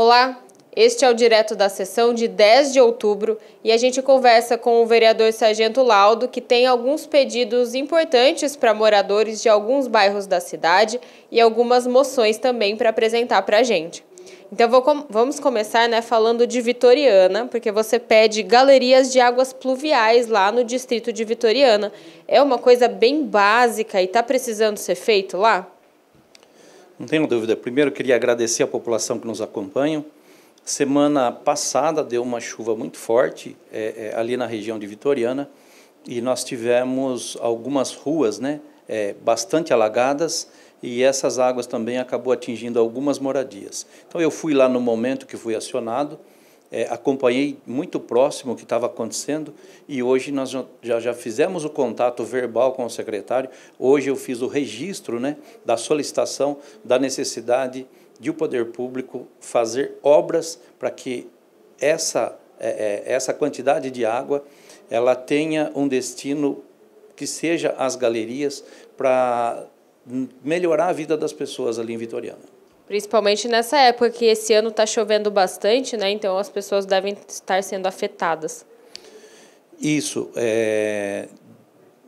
Olá, este é o direto da sessão de 10 de outubro e a gente conversa com o vereador Sargento Laudo, que tem alguns pedidos importantes para moradores de alguns bairros da cidade e algumas moções também para apresentar para a gente. Então vou, vamos começar né, falando de Vitoriana, porque você pede galerias de águas pluviais lá no distrito de Vitoriana. É uma coisa bem básica e está precisando ser feito lá? Não tenho dúvida. Primeiro, queria agradecer a população que nos acompanha. Semana passada deu uma chuva muito forte é, é, ali na região de Vitoriana e nós tivemos algumas ruas né, é, bastante alagadas e essas águas também acabou atingindo algumas moradias. Então eu fui lá no momento que fui acionado, é, acompanhei muito próximo o que estava acontecendo e hoje nós já, já fizemos o contato verbal com o secretário. Hoje eu fiz o registro né, da solicitação da necessidade de o poder público fazer obras para que essa, é, é essa quantidade de água ela tenha um destino que seja as galerias para melhorar a vida das pessoas ali em Vitoriana. Principalmente nessa época que esse ano está chovendo bastante, né? Então as pessoas devem estar sendo afetadas. Isso. É...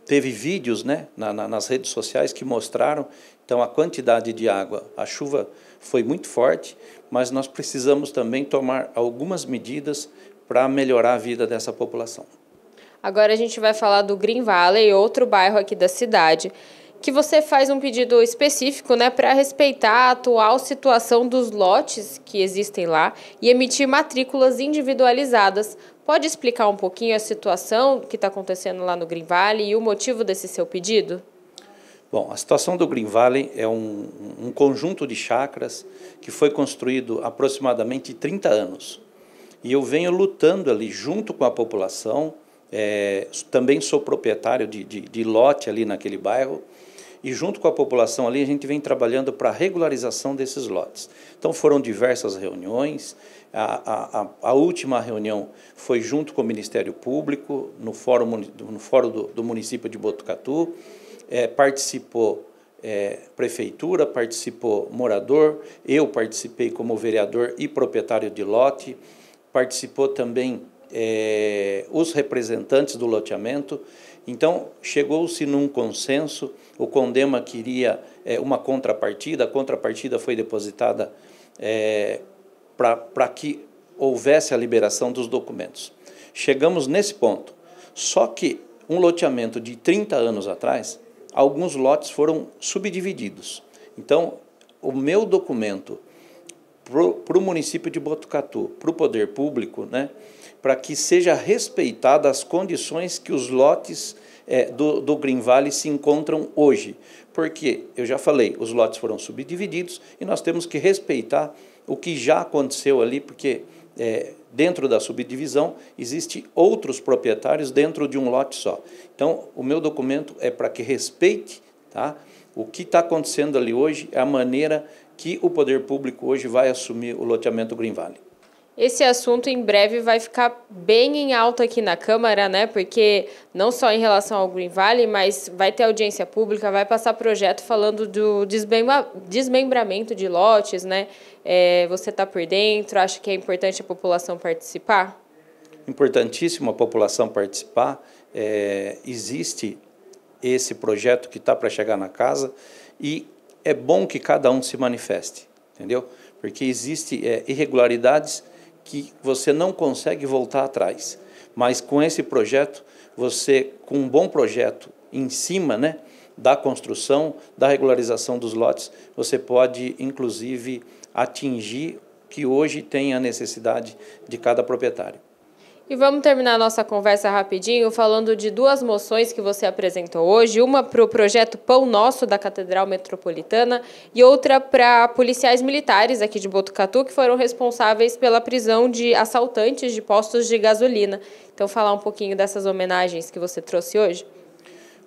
Teve vídeos né, na, na, nas redes sociais que mostraram então a quantidade de água. A chuva foi muito forte, mas nós precisamos também tomar algumas medidas para melhorar a vida dessa população. Agora a gente vai falar do Green Valley, outro bairro aqui da cidade que você faz um pedido específico né, para respeitar a atual situação dos lotes que existem lá e emitir matrículas individualizadas. Pode explicar um pouquinho a situação que está acontecendo lá no Green Valley e o motivo desse seu pedido? Bom, a situação do Green Valley é um, um conjunto de chacras que foi construído aproximadamente 30 anos. E eu venho lutando ali junto com a população, é, também sou proprietário de, de, de lote ali naquele bairro, e junto com a população ali a gente vem trabalhando para a regularização desses lotes. Então foram diversas reuniões, a, a, a, última reunião foi junto com o Ministério Público, no Fórum, no fórum do, do município de Botucatu, é, participou é, prefeitura, participou morador, eu participei como vereador e proprietário de lote, participou também é, os representantes do loteamento. Então, chegou-se num consenso, o Condema queria é, uma contrapartida, a contrapartida foi depositada é, para que houvesse a liberação dos documentos. Chegamos nesse ponto. Só que um loteamento de 30 anos atrás, alguns lotes foram subdivididos. Então, o meu documento para o município de Botucatu, para o poder público, né, para que seja respeitada as condições que os lotes é, do, do Green Valley se encontram hoje. Porque, eu já falei, os lotes foram subdivididos e nós temos que respeitar o que já aconteceu ali, porque é, dentro da subdivisão existe outros proprietários dentro de um lote só. Então, o meu documento é para que respeite tá, o que está acontecendo ali hoje, é a maneira que o poder público hoje vai assumir o loteamento Green Valley. Esse assunto em breve vai ficar bem em alta aqui na Câmara, né? Porque não só em relação ao Green Valley, mas vai ter audiência pública, vai passar projeto falando do desmembramento de lotes, né? É, você está por dentro, acha que é importante a população participar? Importantíssimo a população participar. É, existe esse projeto que está para chegar na casa e é bom que cada um se manifeste, entendeu? Porque existem é, irregularidades que você não consegue voltar atrás. Mas com esse projeto, você, com um bom projeto em cima né, da construção, da regularização dos lotes, você pode, inclusive, atingir que hoje tem a necessidade de cada proprietário. E vamos terminar nossa conversa rapidinho falando de duas moções que você apresentou hoje, uma para o projeto Pão Nosso da Catedral Metropolitana e outra para policiais militares aqui de Botucatu que foram responsáveis pela prisão de assaltantes de postos de gasolina. Então falar um pouquinho dessas homenagens que você trouxe hoje.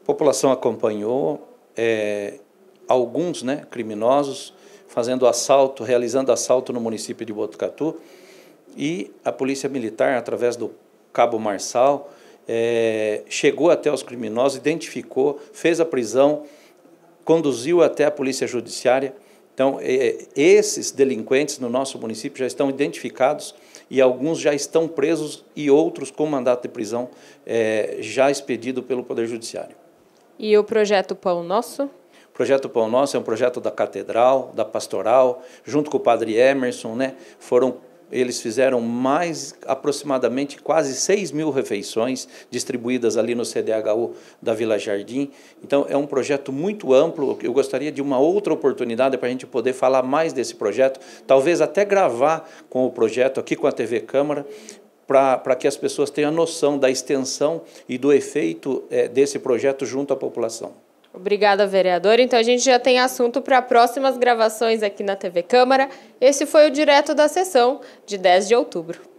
A população acompanhou é, alguns, né, criminosos fazendo assalto, realizando assalto no município de Botucatu e a Polícia Militar, através do Cabo Marçal, é, chegou até os criminosos, identificou, fez a prisão, conduziu até a Polícia Judiciária. Então, é, esses delinquentes no nosso município já estão identificados e alguns já estão presos e outros com mandato de prisão é, já expedido pelo Poder Judiciário. E o projeto Pão Nosso? O projeto Pão Nosso é um projeto da Catedral, da Pastoral, junto com o Padre Emerson, né? Foram eles fizeram mais aproximadamente quase 6 mil refeições distribuídas ali no CDHU da Vila Jardim. Então é um projeto muito amplo. Eu gostaria de uma outra oportunidade para a gente poder falar mais desse projeto, talvez até gravar com o projeto aqui com a TV Câmara, para que as pessoas tenham noção da extensão e do efeito é, desse projeto junto à população. Obrigada, vereadora. Então a gente já tem assunto para próximas gravações aqui na TV Câmara. Esse foi o direto da sessão de 10 de outubro.